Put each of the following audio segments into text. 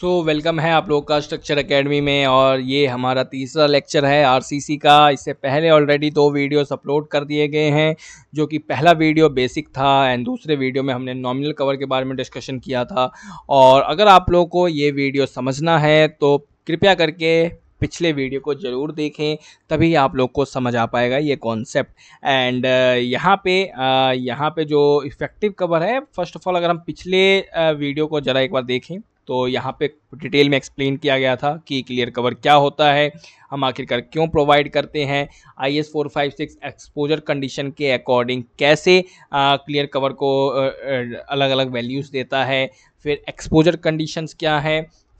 सो so, welcome है आप लोग का स्ट्रक्चर एकेडमी में और ये हमारा तीसरा लेक्चर है आरसीसी का इससे पहले ऑलरेडी दो वीडियोस अपलोड कर दिए गए हैं जो कि पहला वीडियो बेसिक था एंड दूसरे वीडियो में हमने नॉमिनल कवर के बारे में डिस्कशन किया था और अगर आप लोगों को ये वीडियो समझना है तो कृपया करके पिछले वीडियो को ज़रूर देखें तभी आप लोग को समझ आ पाएगा ये कॉन्सेप्ट एंड uh, यहाँ पे uh, यहाँ पे जो इफ़ेक्टिव कवर है फर्स्ट ऑफ ऑल अगर हम पिछले वीडियो uh, को ज़रा एक बार देखें तो यहाँ पे डिटेल में एक्सप्लेन किया गया था कि क्लियर कवर क्या होता है हम आखिरकार क्यों प्रोवाइड करते हैं I S four five six exposure condition के अकॉर्डिंग कैसे क्लियर कवर को अलग अलग वैल्यूज़ देता है फिर एक्सपोजर कंडीशंस क्या है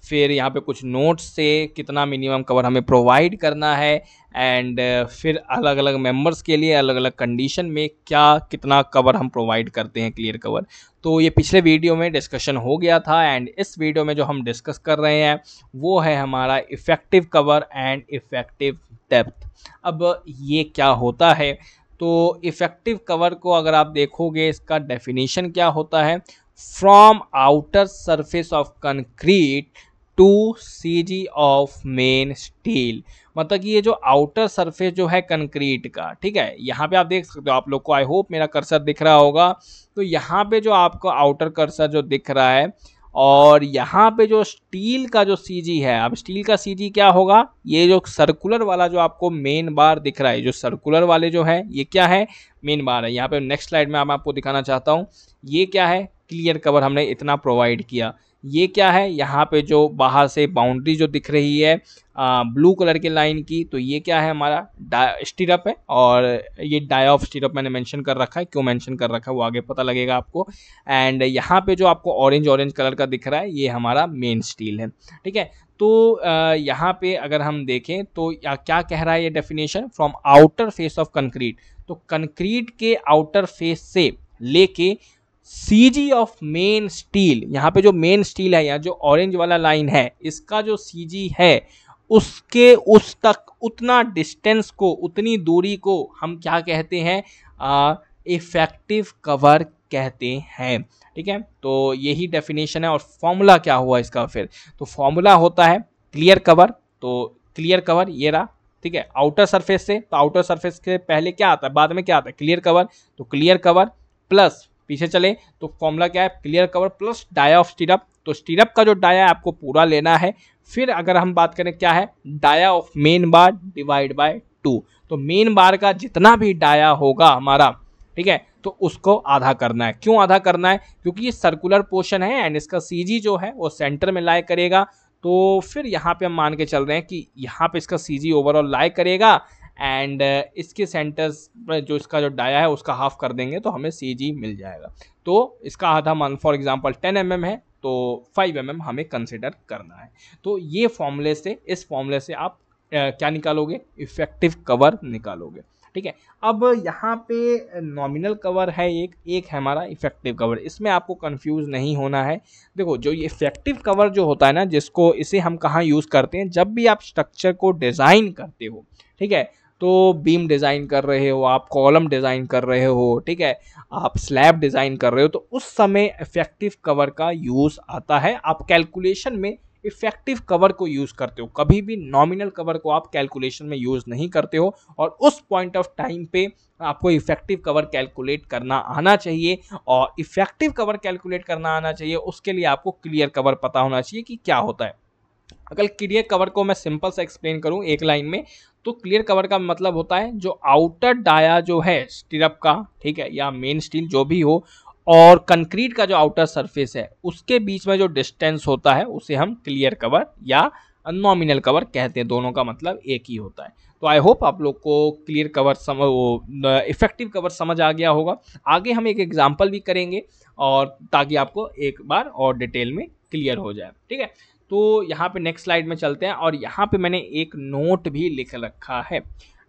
फिर यहाँ पे कुछ नोट्स से कितना मिनिमम कवर हमें प्रोवाइड करना है एंड uh, फिर अलग अलग मेंबर्स के लिए अलग अलग कंडीशन में क्या कितना कवर हम प्रोवाइड करते हैं क्लियर कवर तो ये पिछले वीडियो में डिस्कशन हो गया था एंड इस वीडियो में जो हम डिस्कस कर रहे हैं वो है हमारा effective cover and effective depth अब ये क्या होता है तो इफ़ेक्टिव कवर को अगर आप देखोगे इसका डेफिनेशन क्या होता है from outer surface of concrete to C G of main steel मतलब कि ये जो आउटर सरफेस जो है कंक्रीट का ठीक है यहाँ पे आप देख सकते हो आप लोग को आई होप मेरा कर्सर दिख रहा होगा तो यहाँ पे जो आपको आउटर कर्सर जो दिख रहा है और यहाँ पे जो स्टील का जो सीजी है अब स्टील का सीजी क्या होगा ये जो सर्कुलर वाला जो आपको मेन बार दिख रहा है जो सर्कुलर वाले जो है ये क्या है मेन बार है यहाँ पे नेक्स्ट स्लाइड में आप आपको दिखाना चाहता हूँ ये क्या है क्लियर कवर हमने इतना प्रोवाइड किया ये क्या है यहाँ पे जो बाहर से बाउंड्री जो दिख रही है आ, ब्लू कलर के लाइन की तो ये क्या है हमारा स्टिरप है और ये डाई ऑफ स्टिरअप मैंने मेंशन कर रखा है क्यों मेंशन कर रखा है वो आगे पता लगेगा आपको एंड यहाँ पे जो आपको ऑरेंज ऑरेंज कलर का दिख रहा है ये हमारा मेन स्टील है ठीक है तो यहाँ पे अगर हम देखें तो क्या कह रहा है ये definition from outer face of concrete तो कंक्रीट के आउटर फेस से लेके C G of main steel यहाँ पे जो मेन स्टील है या जो ऑरेंज वाला लाइन है इसका जो सी जी है उसके उस तक उतना डिस्टेंस को उतनी दूरी को हम क्या कहते हैं इफेक्टिव कवर कहते हैं ठीक है तो यही डेफिनेशन है और फॉर्मूला क्या हुआ इसका फिर तो फॉर्मूला होता है क्लियर कवर तो क्लियर कवर ये रहा ठीक है आउटर सरफेस से तो आउटर सरफेस के पहले क्या आता है बाद में क्या आता है क्लियर कवर तो क्लियर कवर प्लस पीछे चले तो फॉर्मूला क्या है clear cover plus dia of stirrup तो स्टीरअप का जो डाया है आपको पूरा लेना है फिर अगर हम बात करें क्या है dia of main bar divide by two तो मेन बार का जितना भी डाया होगा हमारा ठीक है तो उसको आधा करना है क्यों आधा करना है क्योंकि ये सर्कुलर पोर्शन है एंड इसका सीजी जो है वो सेंटर में लाए करेगा तो फिर यहाँ पे हम मान के चल रहे हैं कि यहाँ पे इसका सीजी ओवरऑल लाए करेगा एंड uh, इसके सेंटर्स जो इसका जो डाया है उसका हाफ कर देंगे तो हमें सी जी मिल जाएगा तो इसका आधा मान फॉर एग्जांपल 10 एम mm है तो 5 एम mm हमें कंसिडर करना है तो ये फॉर्मूले से इस फॉर्मूले से आप uh, क्या निकालोगे इफेक्टिव कवर निकालोगे ठीक है अब यहाँ पे नॉमिनल कवर है एक एक है हमारा इफेक्टिव कवर इसमें आपको कंफ्यूज नहीं होना है देखो जो ये इफेक्टिव कवर जो होता है ना जिसको इसे हम कहाँ यूज़ करते हैं जब भी आप स्ट्रक्चर को डिज़ाइन करते हो ठीक है तो बीम डिज़ाइन कर रहे हो आप कॉलम डिज़ाइन कर रहे हो ठीक है आप स्लैब डिज़ाइन कर रहे हो तो उस समय इफेक्टिव कवर का यूज़ आता है आप कैलकुलेशन में इफेक्टिव कवर को यूज़ करते हो कभी भी नॉमिनल कवर को आप कैलकुलेशन में यूज़ नहीं करते हो और उस पॉइंट ऑफ टाइम पे आपको इफेक्टिव कवर कैलकुलेट करना आना चाहिए और इफेक्टिव कवर कैलकुलेट करना आना चाहिए उसके लिए आपको क्लियर कवर पता होना चाहिए कि क्या होता है अगर क्लियर कवर को मैं सिंपल से एक्सप्लेन करूं एक लाइन में तो क्लियर कवर का मतलब होता है जो आउटर डाया जो है स्टिरप का ठीक है या मेन स्टील जो भी हो और कंक्रीट का जो आउटर सरफेस है उसके बीच में जो डिस्टेंस होता है उसे हम क्लियर कवर या नॉमिनल कवर कहते हैं दोनों का मतलब एक ही होता है तो आई होप आप लोग को क्लियर कवर सम वो इफेक्टिव कवर समझ आ गया होगा आगे हम एक एग्जाम्पल भी करेंगे और ताकि आपको एक बार और डिटेल में क्लियर हो जाए ठीक है तो यहाँ पे नेक्स्ट स्लाइड में चलते हैं और यहाँ पे मैंने एक नोट भी लिख रखा है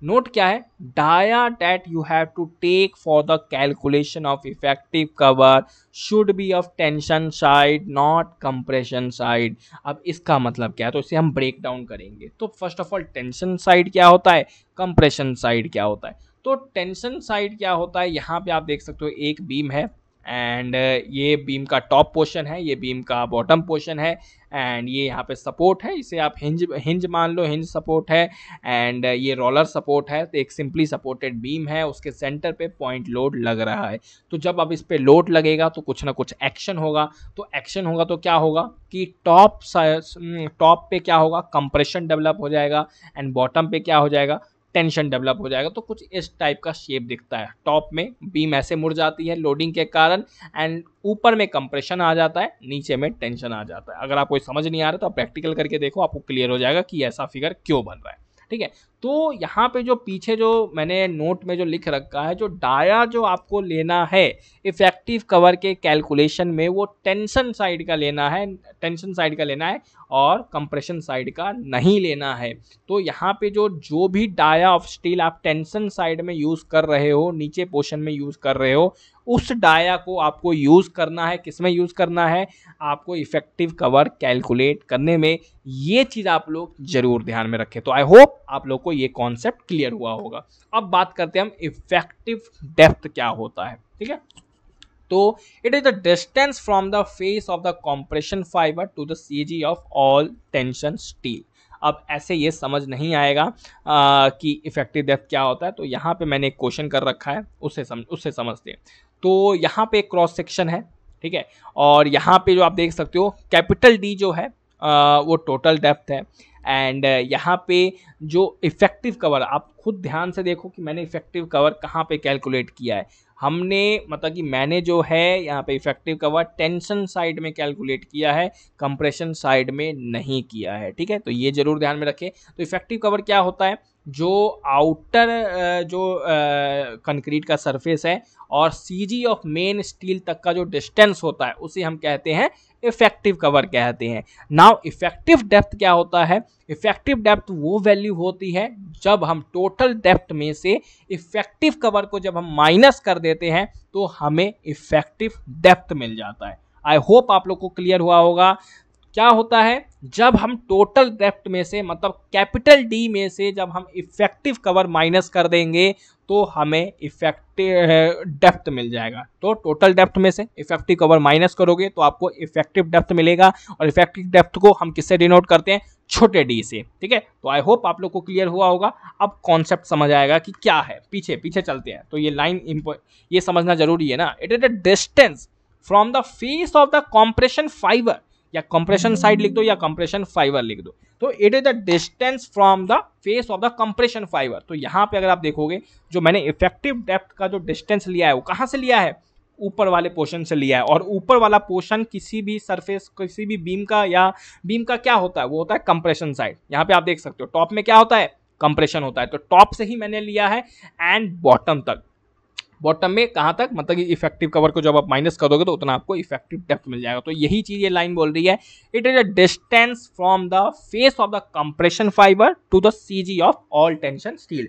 नोट क्या है dia that you have to take for the calculation of effective cover should be of tension side not compression side अब इसका मतलब क्या है तो इसे हम ब्रेक डाउन करेंगे तो first of all tension side क्या होता है कंप्रेशन साइड क्या होता है तो टेंशन साइड क्या होता है यहाँ पे आप देख सकते हो एक बीम है एंड uh, ये बीम का टॉप पोर्शन है ये बीम का बॉटम पोर्शन है एंड ये यहाँ पे सपोर्ट है इसे आप हिंज हिंज मान लो हिंज सपोर्ट है एंड uh, ये रोलर सपोर्ट है तो एक सिंपली सपोर्टेड बीम है उसके सेंटर पे पॉइंट लोड लग रहा है तो जब अब इस पर लोड लगेगा तो कुछ ना कुछ एक्शन होगा तो एक्शन होगा तो क्या होगा कि टॉप टॉप हम्म, पे क्या होगा कंप्रेशन डेवलप हो जाएगा एंड बॉटम पे क्या हो जाएगा टेंशन डेवलप हो जाएगा तो कुछ इस टाइप का शेप दिखता है टॉप में बीम ऐसे मुड़ जाती है लोडिंग के कारण एंड ऊपर में कंप्रेशन आ जाता है नीचे में टेंशन आ जाता है अगर आपको समझ नहीं आ रहा तो आप प्रैक्टिकल करके देखो आपको क्लियर हो जाएगा कि ऐसा फिगर क्यों बन रहा है ठीक है तो यहाँ पे जो पीछे जो मैंने नोट में जो लिख रखा है जो डाया जो आपको लेना है इफेक्टिव कवर के कैलकुलेशन में वो टेंशन साइड का लेना है टेंशन साइड का लेना है और कंप्रेशन साइड का नहीं लेना है तो यहाँ पे जो जो भी डाया ऑफ स्टील आप टेंशन साइड में यूज़ कर रहे हो नीचे पोर्शन में यूज़ कर रहे हो उस डाया को आपको यूज़ करना है किस में यूज़ करना है आपको इफेक्टिव कवर कैलकुलेट करने में ये चीज़ आप लोग ज़रूर ध्यान में रखें तो आई होप आप लोग को ये कॉन्सेप्ट क्लियर हुआ होगा अब बात करते हैं हम इफेक्टिव डेप्थ क्या होता है ठीक है तो it is the distance from the face of the compression fibre to the C of all tension steel अब ऐसे ये समझ नहीं आएगा आ, कि इफेक्टिव डेप्थ क्या होता है तो यहाँ पे मैंने एक क्वेश्चन कर रखा है उसे समझ उससे समझते हैं तो यहाँ पे एक क्रॉस सेक्शन है ठीक है और यहाँ पे जो आप देख सकते हो कैपिटल डी जो है आ, वो टोटल डेप्थ है एंड uh, यहाँ पे जो इफ़ेक्टिव कवर आप खुद ध्यान से देखो कि मैंने इफ़ेक्टिव कवर कहाँ पे कैलकुलेट किया है हमने मतलब कि मैंने जो है यहाँ पे इफ़ेक्टिव कवर टेंशन साइड में कैलकुलेट किया है कंप्रेशन साइड में नहीं किया है ठीक है तो ये ज़रूर ध्यान में रखें तो इफ़ेक्टिव कवर क्या होता है जो आउटर uh, जो कंक्रीट uh, का सरफेस है और C G of main steel तक का जो डिस्टेंस होता है उसे हम कहते हैं इफेक्टिव कवर कहते हैं नाउ इफेक्टिव डेप्थ क्या होता है इफेक्टिव डेप्थ वो वैल्यू होती है जब हम टोटल डेप्थ में से इफेक्टिव कवर को जब हम माइनस कर देते हैं तो हमें इफेक्टिव डेप्थ मिल जाता है आई होप आप लोग को क्लियर हुआ होगा क्या होता है जब हम टोटल डेप्ट में से मतलब कैपिटल डी में से जब हम इफेक्टिव कवर माइनस कर देंगे तो हमें इफेक्टिव डेप्थ मिल जाएगा तो टोटल डेप्थ में से इफेक्टिव कवर माइनस करोगे तो आपको इफेक्टिव डेप्थ मिलेगा और इफेक्टिव डेप्थ को हम किससे डिनोट करते हैं छोटे डी से ठीक है तो आई होप आप लोग को क्लियर हुआ होगा अब कॉन्सेप्ट समझ आएगा कि क्या है पीछे पीछे चलते हैं तो ये लाइन ये समझना जरूरी है ना it is a distance from the face of the compression fibre या कंप्रेशन साइड लिख दो या कंप्रेशन फाइबर लिख दो तो it is the distance from the face of the compression fibre तो यहाँ पे अगर आप देखोगे जो मैंने इफेक्टिव डेप्थ का जो डिस्टेंस लिया है वो कहाँ से लिया है ऊपर वाले पोर्शन से लिया है और ऊपर वाला पोर्शन किसी भी सरफेस किसी भी बीम का या बीम का क्या होता है वो होता है कंप्रेशन साइड यहाँ पे आप देख सकते हो टॉप में क्या होता है कंप्रेशन होता है तो टॉप से ही मैंने लिया है एंड बॉटम तक बॉटम में कहाँ तक मतलब कि इफेक्टिव कवर को जब आप माइनस कर दोगे तो उतना आपको इफेक्टिव डेप्थ मिल जाएगा तो यही चीज़ ये लाइन बोल रही है it is a distance from the face of the compression fibre to the C of all tension steel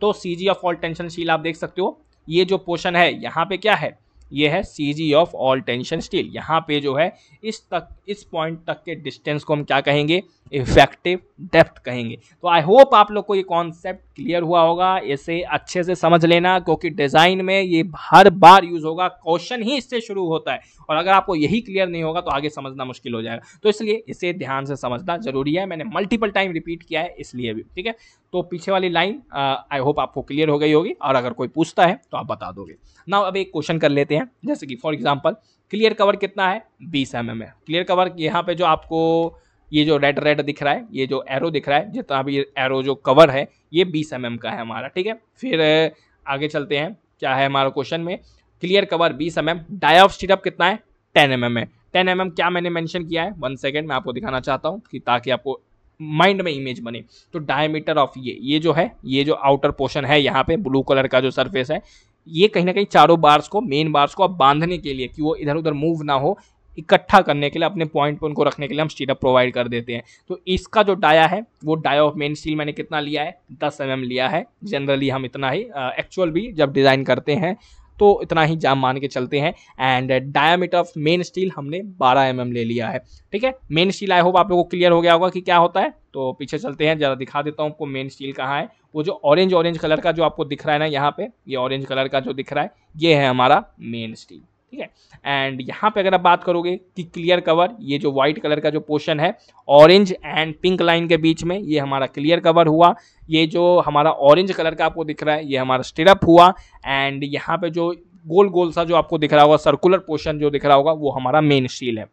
तो C of all tension steel आप देख सकते हो ये जो पोर्शन है यहाँ पे क्या है ये है C G of all tension steel यहाँ पे जो है इस तक इस पॉइंट तक के डिस्टेंस को हम क्या कहेंगे इफेक्टिव डेप्थ कहेंगे तो आई होप आप लोग को ये कॉन्सेप्ट क्लियर हुआ होगा इसे अच्छे से समझ लेना क्योंकि डिज़ाइन में ये हर बार यूज़ होगा क्वेश्चन ही इससे शुरू होता है और अगर आपको यही क्लियर नहीं होगा तो आगे समझना मुश्किल हो जाएगा तो इसलिए इसे ध्यान से समझना जरूरी है मैंने मल्टीपल टाइम रिपीट किया है इसलिए भी ठीक है तो पीछे वाली लाइन आई होप आपको क्लियर हो गई होगी और अगर कोई पूछता है तो आप बता दोगे ना अब एक क्वेश्चन कर लेते हैं हैं जैसे कि फॉर एग्जाम्पल क्लियर कवर कितना है बीस एम mm है क्लियर कवर यहाँ पे जो आपको ये जो रेड रेड दिख रहा है ये जो एरो दिख रहा है जितना भी एरो जो कवर है ये बीस एम mm का है हमारा ठीक है फिर आगे चलते हैं क्या है हमारा क्वेश्चन में क्लियर कवर बीस M M dia of stirrup कितना है टेन एम mm है टेन एम mm क्या मैंने मैंशन किया है वन सेकेंड मैं आपको दिखाना चाहता हूँ कि ताकि आपको माइंड में इमेज बने तो डायमीटर ऑफ ये ये जो है ये जो आउटर पोर्शन है यहाँ पे ब्लू कलर का जो सरफेस है ये कहीं ना कहीं चारों बार्स को मेन बार्स को आप बांधने के लिए कि वो इधर उधर मूव ना हो इकट्ठा करने के लिए अपने पॉइंट पर उनको रखने के लिए हम स्टील प्रोवाइड कर देते हैं तो इसका जो डाया है वो डाया ऑफ मेन स्टील मैंने कितना लिया है दस एम mm लिया है जनरली हम इतना ही एक्चुअल भी जब डिज़ाइन करते हैं तो इतना ही जाम मान के चलते हैं and diameter of main steel हमने 12 एम mm ले लिया है ठीक है मेन स्टील आई होप आप लोगों को क्लियर हो गया होगा कि क्या होता है तो पीछे चलते हैं ज़रा दिखा देता हूँ आपको मेन स्टील कहाँ है वो जो ऑरेंज ऑरेंज कलर का जो आपको दिख रहा है ना यहाँ पे ये ऑरेंज कलर का जो दिख रहा है ये है हमारा मेन स्टील ठीक है एंड यहाँ पे अगर आप बात करोगे कि क्लियर कवर ये जो व्हाइट कलर का जो पोर्शन है ऑरेंज एंड पिंक लाइन के बीच में ये हमारा क्लियर कवर हुआ ये जो हमारा ऑरेंज कलर का आपको दिख रहा है ये हमारा स्टिरअप हुआ एंड यहाँ पे जो गोल गोल सा जो आपको दिख रहा होगा सर्कुलर पोर्शन जो दिख रहा होगा वो हमारा मेन स्टील है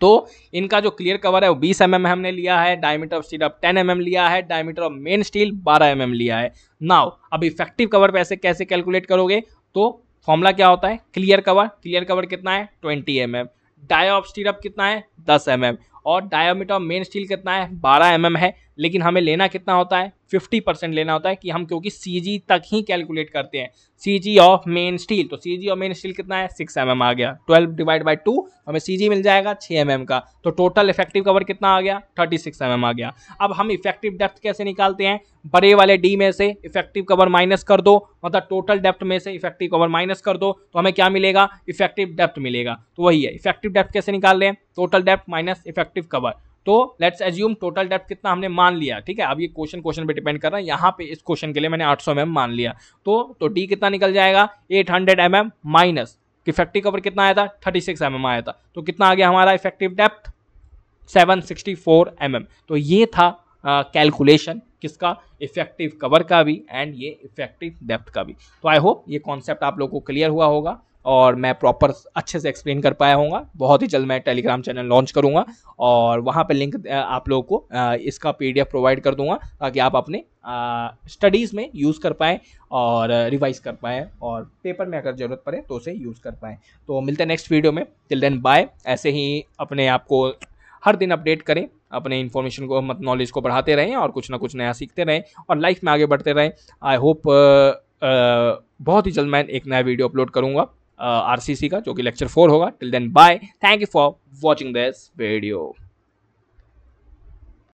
तो इनका जो क्लियर कवर है वो 20 एम mm हमने लिया है डायमीटर ऑफ अब 10 एम mm लिया है diameter of main steel 12 M mm लिया है नाउ अब इफेक्टिव कवर पैसे कैसे कैलकुलेट करोगे तो फॉर्मूला क्या होता है क्लियर कवर क्लियर कवर कितना है 20 M M dia of stirrup कितना है 10 एम mm, और डायोमीटर ऑफ मेन स्टील कितना है 12 एम mm है लेकिन हमें लेना कितना होता है 50 परसेंट लेना होता है कि हम क्योंकि सी तक ही कैलकुलेट करते हैं सी ऑफ मेन स्टील तो सी ऑफ मेन स्टील कितना है सिक्स एम mm आ गया ट्वेल्व डिवाइड बाई टू हमें सी मिल जाएगा छः एम mm का तो टोटल इफेक्टिव कवर कितना आ गया थर्टी सिक्स mm आ गया अब हम इफेक्टिव डेप्थ कैसे निकालते हैं बड़े वाले डी में से इफेक्टिव कवर माइनस कर दो मतलब टोटल डेप्थ में से इफेक्टिव कवर माइनस कर दो तो हमें क्या मिलेगा इफेक्टिव डेप्थ मिलेगा तो वही है इफेक्टिव डेप्थ कैसे निकाल रहे हैं total depth minus effective cover तो लेट्स एज्यूम टोटल डेप्थ कितना हमने मान लिया ठीक है अब ये क्वेश्चन क्वेश्चन पे डिपेंड कर रहा है यहाँ पे इस क्वेश्चन के लिए मैंने 800 सौ mm मान लिया तो तो डी कितना निकल जाएगा 800 hundred mm minus effective cover कितना आया था 36 सिक्स mm आया था तो कितना आ गया हमारा इफेक्टिव डेप्थ 764 सिक्सटी mm. तो ये था कैलकुलेशन uh, किसका इफेक्टिव कवर का भी एंड ये इफेक्टिव डेप्थ का भी तो आई होप ये कॉन्सेप्ट आप लोगों को क्लियर हुआ होगा और मैं प्रॉपर अच्छे से एक्सप्लेन कर पाया हूँ बहुत ही जल्द मैं टेलीग्राम चैनल लॉन्च करूँगा और वहाँ पर लिंक आप लोगों को इसका पी प्रोवाइड कर दूँगा ताकि आप अपने स्टडीज़ में यूज़ कर पाएँ और रिवाइज कर पाएँ और पेपर में अगर ज़रूरत पड़े तो उसे यूज़ कर पाएँ तो मिलते हैं नेक्स्ट वीडियो में टिल देन बाय ऐसे ही अपने आप को हर दिन अपडेट करें अपने इन्फॉर्मेशन को मत नॉलेज को बढ़ाते रहें और कुछ ना कुछ नया सीखते रहें और लाइफ में आगे बढ़ते रहें आई होप बहुत ही जल्द मैं एक नया वीडियो अपलोड करूँगा आरसीसी का जो कि लेक्चर फोर होगा till then bye thank you for watching this video